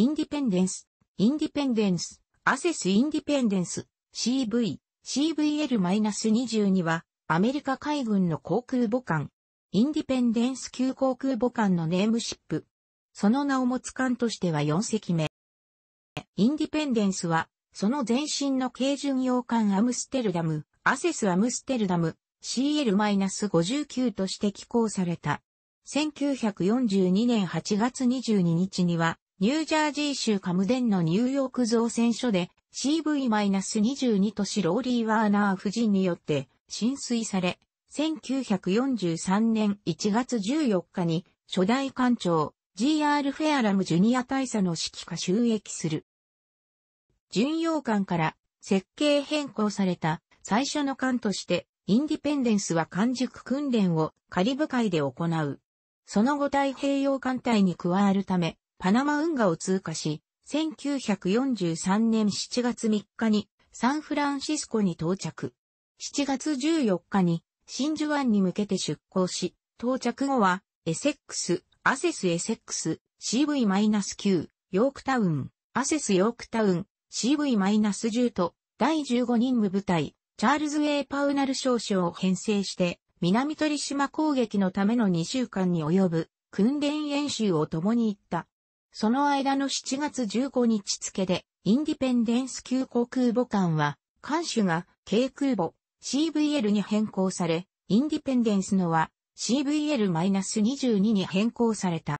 インディペンデンス、インディペンデンス、アセスインディペンデンス、CV、CVL-22 は、アメリカ海軍の航空母艦、インディペンデンス級航空母艦のネームシップ。その名を持つ艦としては4隻目。インディペンデンスは、その前身の軽巡洋艦アムステルダム、アセスアムステルダム、CL-59 として寄港された。1942年8月22日には、ニュージャージー州カムデンのニューヨーク造船所で CV-22 都市ローリー・ワーナー夫人によって浸水され、1943年1月14日に初代艦長 G.R. フェアラム・ジュニア大佐の指揮下収益する。巡洋艦から設計変更された最初の艦としてインディペンデンスは艦熟訓練をカリブ海で行う。その後太平洋艦隊に加わるため、パナマ運河を通過し、1943年7月3日にサンフランシスコに到着。7月14日に真珠湾に向けて出港し、到着後はエセックス、アセスエセックス、CV-9、ヨークタウン、アセスヨークタウン、CV-10 と第15任務部隊、チャールズ・ウェイ・パウナル少将を編成して、南鳥島攻撃のための2週間に及ぶ訓練演習を共に行った。その間の7月15日付で、インディペンデンス級航空母艦は、艦首が軽空母 CVL に変更され、インディペンデンスのは CVL-22 に変更された。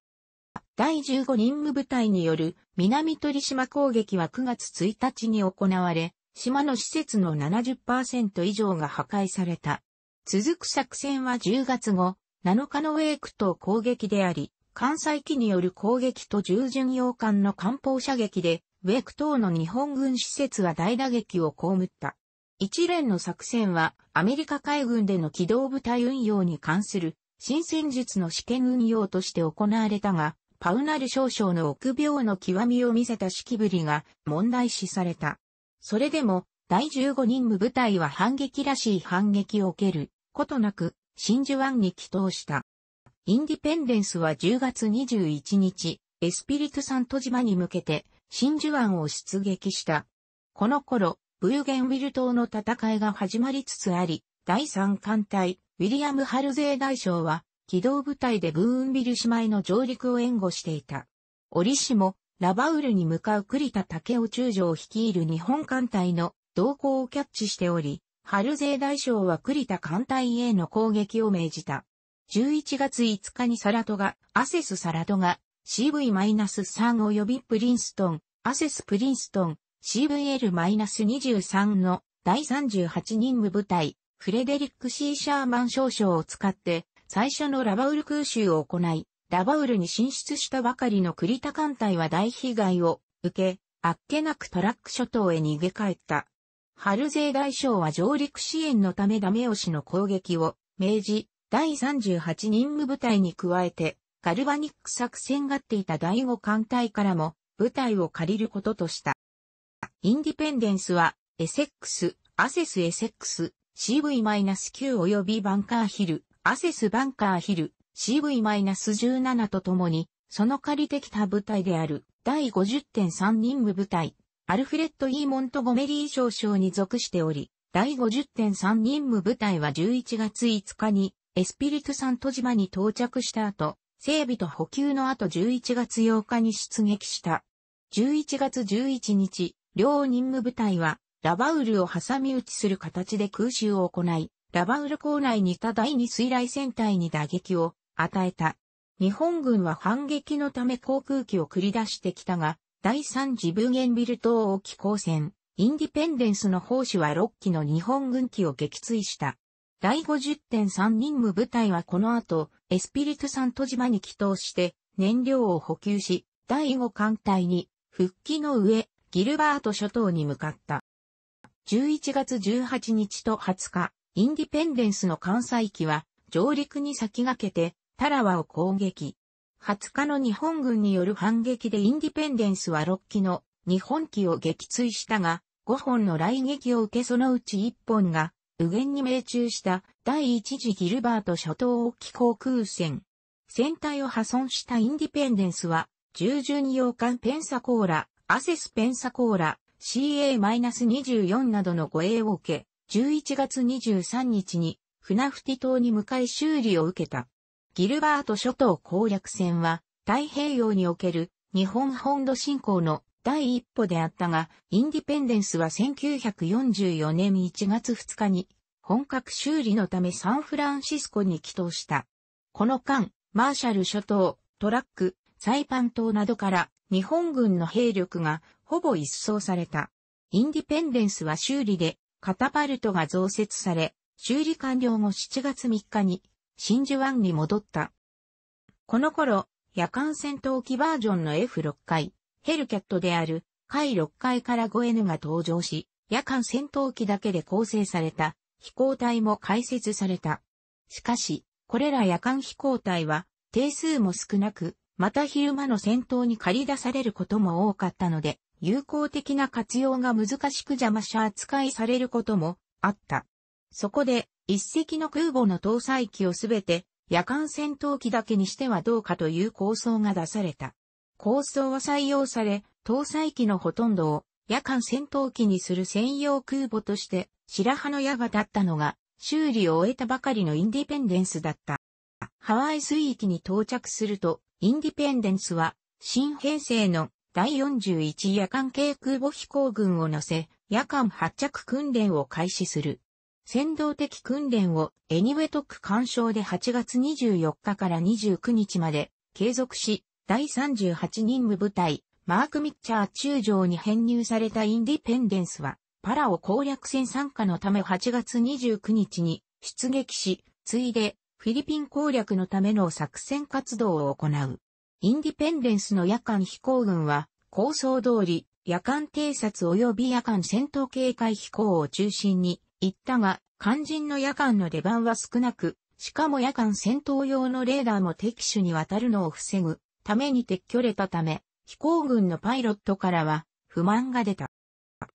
第15任務部隊による南鳥島攻撃は9月1日に行われ、島の施設の70%以上が破壊された。続く作戦は10月後、7日のウェイク島攻撃であり、艦載機による攻撃と従巡洋艦の艦砲射撃で、ウェク等の日本軍施設は大打撃を被った。一連の作戦は、アメリカ海軍での機動部隊運用に関する、新戦術の試験運用として行われたが、パウナル少将の臆病の極みを見せた式ぶりが問題視された。それでも、第15任務部隊は反撃らしい反撃を受けることなく、真珠湾に帰投した。インディペンデンスは10月21日、エスピリトサント島に向けて真珠湾を出撃した。この頃、ブーゲンウィル島の戦いが始まりつつあり、第3艦隊、ウィリアム・ハルゼー大将は、機動部隊でブーンビル姉妹の上陸を援護していた。折しも、ラバウルに向かう栗田武雄中将を率いる日本艦隊の動向をキャッチしており、ハルゼー大将は栗田艦隊への攻撃を命じた。11月5日にサラトガ、アセスサラトガ、CV-3 及びプリンストン、アセスプリンストン、CVL-23 の第38任務部隊、フレデリック・シー・シャーマン少将を使って、最初のラバウル空襲を行い、ラバウルに進出したばかりの栗田艦隊は大被害を受け、あっけなくトラック諸島へ逃げ帰った。ハルゼ大将は上陸支援のためダメ押しの攻撃を命じ、第38任務部隊に加えて、ガルバニック作戦がっていた第5艦隊からも部隊を借りることとした。インディペンデンスは、エセックス、アセスエセックス、CV-9 及びバンカーヒル、アセスバンカーヒル、CV-17 とともに、その借りてきた部隊である、第50.3任務部隊、アルフレッド・ー・モントゴメリー少将に属しており、第50.3任務部隊は11月5日に、エスピリトサント島に到着した後、整備と補給の後11月8日に出撃した。11月11日、両任務部隊は、ラバウルを挟み撃ちする形で空襲を行い、ラバウル港内にいた第2水雷戦隊に打撃を与えた。日本軍は反撃のため航空機を繰り出してきたが、第3次ブーゲンビル島沖航戦、インディペンデンスの砲仕は6機の日本軍機を撃墜した。第50.3任務部隊はこの後、エスピリトサント島に帰島して、燃料を補給し、第5艦隊に、復帰の上、ギルバート諸島に向かった。11月18日と20日、インディペンデンスの艦載機は、上陸に先駆けて、タラワを攻撃。20日の日本軍による反撃でインディペンデンスは6機の日本機を撃墜したが、5本の雷撃を受けそのうち1本が右舷に命中した第一次ギルバート諸島沖航空船。船体を破損したインディペンデンスは、従順に2洋艦ペンサコーラ、アセスペンサコーラ、CA-24 などの護衛を受け、11月23日に、船フティ島に向かい修理を受けた。ギルバート諸島攻略戦は、太平洋における日本本土侵攻の第一歩であったが、インディペンデンスは1944年1月2日に本格修理のためサンフランシスコに帰投した。この間、マーシャル諸島、トラック、サイパン島などから日本軍の兵力がほぼ一掃された。インディペンデンスは修理でカタパルトが増設され、修理完了後7月3日に真珠湾に戻った。この頃、夜間戦闘機バージョンの F6 回、ヘルキャットである、海6階から 5N が登場し、夜間戦闘機だけで構成された飛行隊も開設された。しかし、これら夜間飛行隊は定数も少なく、また昼間の戦闘に駆り出されることも多かったので、有効的な活用が難しく邪魔者扱いされることもあった。そこで、一隻の空母の搭載機をすべて夜間戦闘機だけにしてはどうかという構想が出された。構想は採用され、搭載機のほとんどを夜間戦闘機にする専用空母として白羽の矢が立ったのが修理を終えたばかりのインディペンデンスだった。ハワイ水域に到着すると、インディペンデンスは新編成の第41夜間系空母飛行群を乗せ、夜間発着訓練を開始する。先導的訓練をエニウェトック干渉で8月24日から29日まで継続し、第38任務部隊、マーク・ミッチャー中将に編入されたインディペンデンスは、パラオ攻略戦参加のため8月29日に出撃し、次いでフィリピン攻略のための作戦活動を行う。インディペンデンスの夜間飛行軍は、構想通り、夜間偵察及び夜間戦闘警戒飛行を中心に行ったが、肝心の夜間の出番は少なく、しかも夜間戦闘用のレーダーも敵手に渡るのを防ぐために撤去れたため、飛行軍のパイロットからは不満が出た。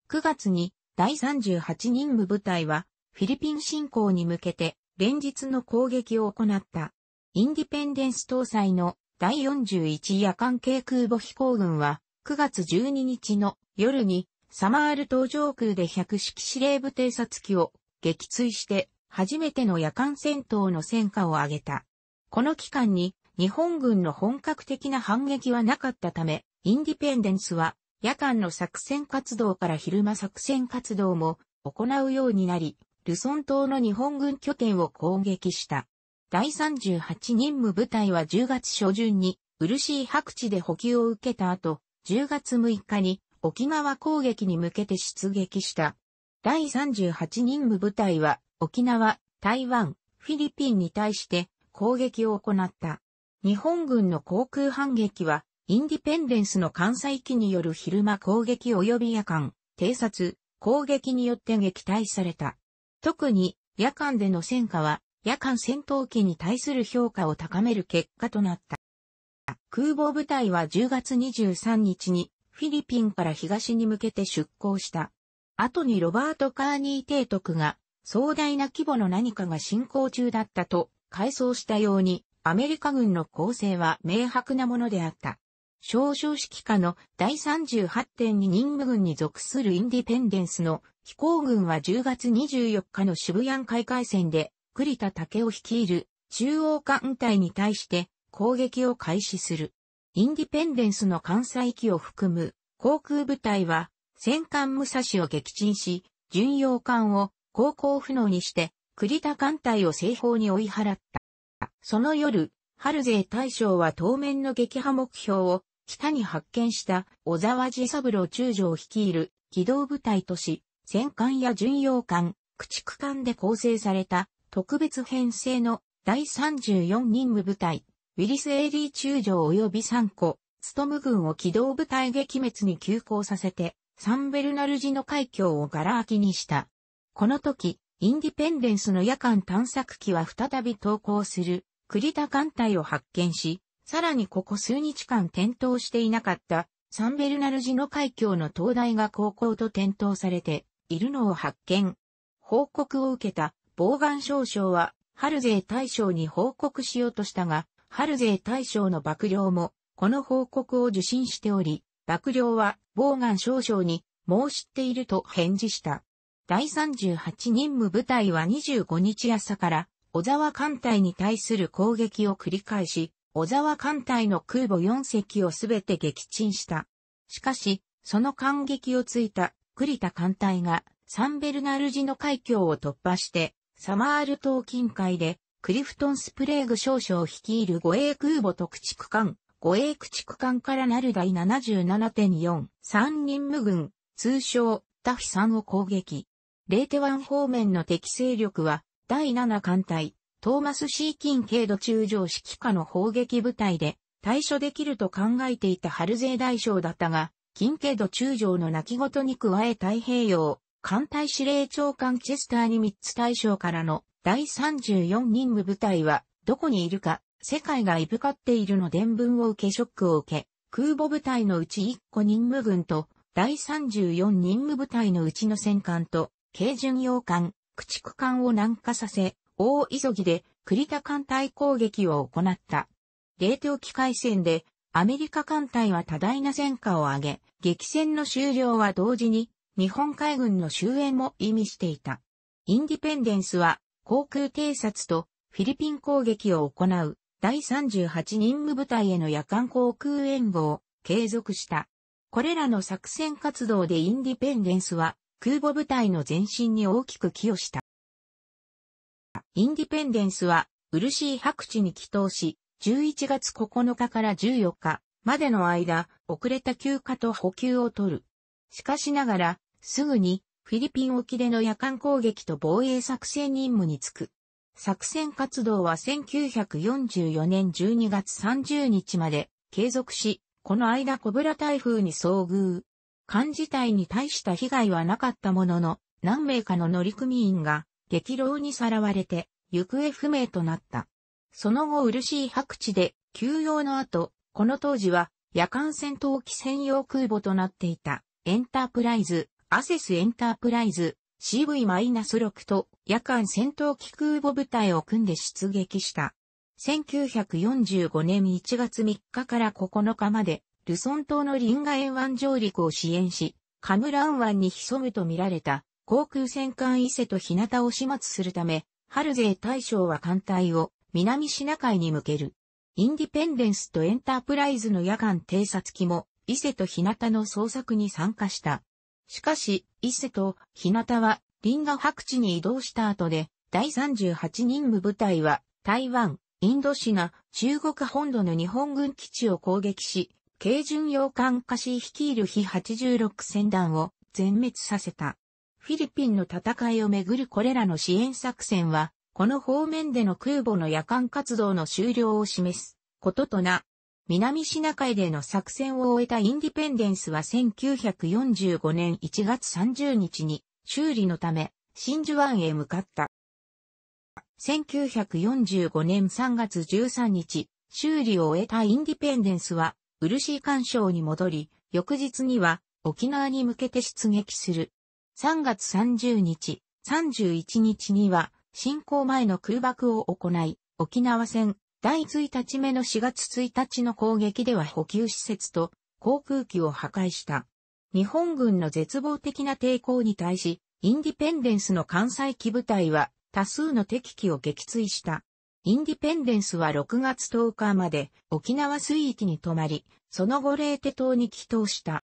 9月に第38任務部隊はフィリピン侵攻に向けて連日の攻撃を行った。インディペンデンス搭載の第41夜間系空母飛行軍は9月12日の夜にサマール島上空で百式司令部偵察機を撃墜して初めての夜間戦闘の戦果を上げた。この期間に日本軍の本格的な反撃はなかったため、インディペンデンスは夜間の作戦活動から昼間作戦活動も行うようになり、ルソン島の日本軍拠点を攻撃した。第38任務部隊は10月初旬に漆白地で補給を受けた後、10月6日に沖縄攻撃に向けて出撃した。第38任務部隊は沖縄、台湾、フィリピンに対して攻撃を行った。日本軍の航空反撃は、インディペンデンスの艦載機による昼間攻撃及び夜間、偵察、攻撃によって撃退された。特に、夜間での戦果は、夜間戦闘機に対する評価を高める結果となった。空母部隊は10月23日にフィリピンから東に向けて出港した。後にロバート・カーニー提督が壮大な規模の何かが進行中だったと回想したようにアメリカ軍の構成は明白なものであった。少々指揮下の第38.2任務軍に属するインディペンデンスの飛行軍は10月24日の渋谷海海戦で栗田武を率いる中央艦隊に対して攻撃を開始する。インディペンデンスの艦載機を含む航空部隊は戦艦武蔵を撃沈し、巡洋艦を航行不能にして栗田艦隊を西方に追い払った。その夜、春勢大将は当面の撃破目標を北に発見した小沢治三郎中将率いる機動部隊とし、戦艦や巡洋艦、駆逐艦で構成された特別編成の第34任務部隊、ウィリス・エイリー中将及び3個、ストム軍を機動部隊撃滅に急行させて、サンベルナルジの海峡を柄空きにした。この時、インディペンデンスの夜間探索機は再び投降する。栗田艦隊を発見し、さらにここ数日間点灯していなかったサンベルナルジの海峡の灯台が高校と点灯されているのを発見。報告を受けた防岸少将は、春勢大将に報告しようとしたが、春勢大将の幕僚も、この報告を受信しており、幕僚は、防岸少将に、もう知っていると返事した。第38任務部隊は25日朝から、小沢艦隊に対する攻撃を繰り返し、小沢艦隊の空母4隻をすべて撃沈した。しかし、その感激をついた栗田艦隊がサンベルナルジの海峡を突破して、サマール島近海でクリフトン・スプレーグ少将を率いる護衛空母特駆艦、護衛駆逐艦からなる第77.4、三人無軍、通称、タフィ3を攻撃。レーテ方面の敵勢力は、第7艦隊、トーマス・シー・キン軽度中将指揮下の砲撃部隊で対処できると考えていた春勢大将だったが、近軽度中将の泣き言に加え太平洋、艦隊司令長官チェスターに3つ大将からの第34任務部隊はどこにいるか、世界がいぶかっているの伝聞を受けショックを受け、空母部隊のうち1個任務軍と第34任務部隊のうちの戦艦と軽巡洋艦、駆逐艦を南下させ、大急ぎで栗田艦隊攻撃を行った。冷凍機海戦でアメリカ艦隊は多大な戦果を上げ、激戦の終了は同時に日本海軍の終焉も意味していた。インディペンデンスは航空偵察とフィリピン攻撃を行う第38任務部隊への夜間航空援護を継続した。これらの作戦活動でインディペンデンスは空母部隊の前進に大きく寄与した。インディペンデンスは、漆白地に祈祷し、11月9日から14日までの間、遅れた休暇と補給を取る。しかしながら、すぐに、フィリピン沖での夜間攻撃と防衛作戦任務に就く。作戦活動は1944年12月30日まで継続し、この間コブラ台風に遭遇。艦自体に対した被害はなかったものの、何名かの乗組員が激浪にさらわれて行方不明となった。その後漆白地で休養の後、この当時は夜間戦闘機専用空母となっていたエンタープライズ、アセスエンタープライズ CV-6 と夜間戦闘機空母部隊を組んで出撃した。1945年1月3日から9日までルソン島のリンガン湾上陸を支援し、カムラン湾に潜むと見られた航空戦艦伊勢と日向を始末するため、ハルゼー大将は艦隊を南シナ海に向ける。インディペンデンスとエンタープライズの夜間偵察機も伊勢と日向の捜索に参加した。しかし、伊勢と日向はリンガ白地に移動した後で、第38任務部隊は台湾、インドシナ、中国本土の日本軍基地を攻撃し、軽巡洋艦カシー率いる非86船団を全滅させた。フィリピンの戦いをめぐるこれらの支援作戦は、この方面での空母の夜間活動の終了を示すこととな。南シナ海での作戦を終えたインディペンデンスは1945年1月30日に修理のため真珠湾へ向かった。1945年3月13日、修理を終えたインディペンデンスは漆干渉に戻り、翌日には沖縄に向けて出撃する。3月30日、31日には進行前の空爆を行い、沖縄戦第1日目の4月1日の攻撃では補給施設と航空機を破壊した。日本軍の絶望的な抵抗に対し、インディペンデンスの関西機部隊は多数の敵機を撃墜した。インディペンデンスは6月10日まで沖縄水域に泊まり、その後レーテ島に帰島した。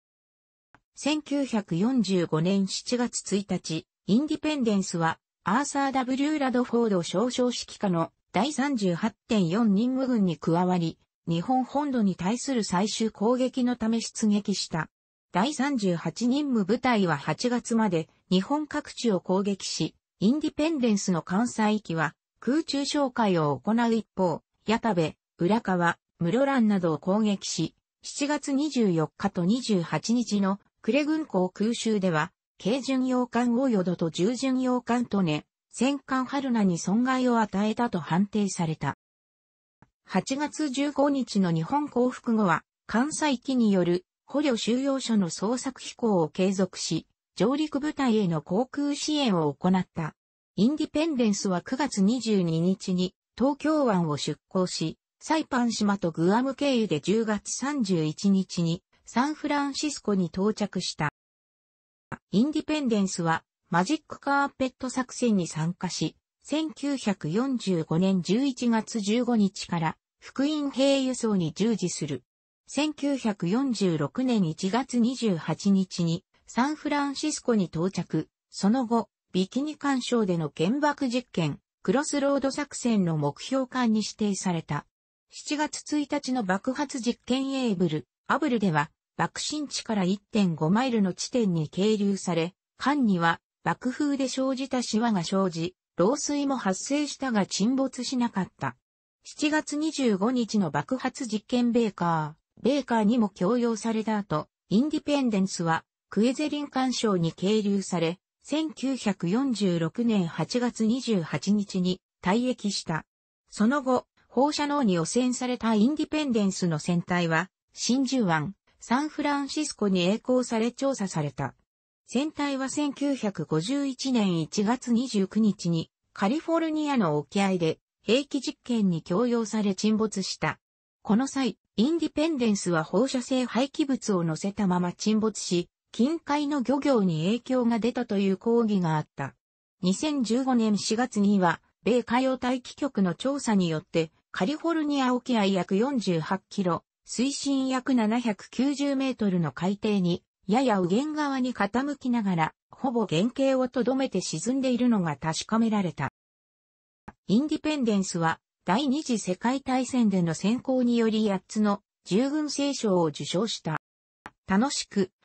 1945年7月1日、インディペンデンスはアーサー・ W・ ラドフォード少将指揮下の第38.4任務軍に加わり、日本本土に対する最終攻撃のため出撃した。第38任務部隊は8月まで日本各地を攻撃し、インディペンデンスの関西域は空中紹介を行う一方、矢田部、浦川、室蘭などを攻撃し、7月24日と28日の呉軍港空襲では、軽巡洋艦大淀と重巡洋艦とね、戦艦春菜に損害を与えたと判定された。8月15日の日本降伏後は、関西機による捕虜収容所の捜索飛行を継続し、上陸部隊への航空支援を行った。インディペンデンスは9月22日に東京湾を出港し、サイパン島とグアム経由で10月31日にサンフランシスコに到着した。インディペンデンスはマジックカーペット作戦に参加し、1945年11月15日から福音兵輸送に従事する。1946年1月28日にサンフランシスコに到着、その後、ビキニ干渉での原爆実験、クロスロード作戦の目標艦に指定された。7月1日の爆発実験エーブル、アブルでは、爆心地から1.5マイルの地点に係留され、艦には爆風で生じたシワが生じ、漏水も発生したが沈没しなかった。7月25日の爆発実験ベーカー、ベーカーにも強要された後、インディペンデンスはクエゼリン干渉に係留され、1946年8月28日に退役した。その後、放射能に汚染されたインディペンデンスの船体は、真珠湾、サンフランシスコに栄光され調査された。船体は1951年1月29日にカリフォルニアの沖合で兵器実験に強要され沈没した。この際、インディペンデンスは放射性廃棄物を乗せたまま沈没し、近海の漁業に影響が出たという抗議があった。2015年4月には、米海洋大気局の調査によって、カリフォルニア沖合約48キロ、水深約790メートルの海底に、やや右舷側に傾きながら、ほぼ原型をとどめて沈んでいるのが確かめられた。インディペンデンスは、第二次世界大戦での選考により8つの従軍聖賞を受賞した。楽しく、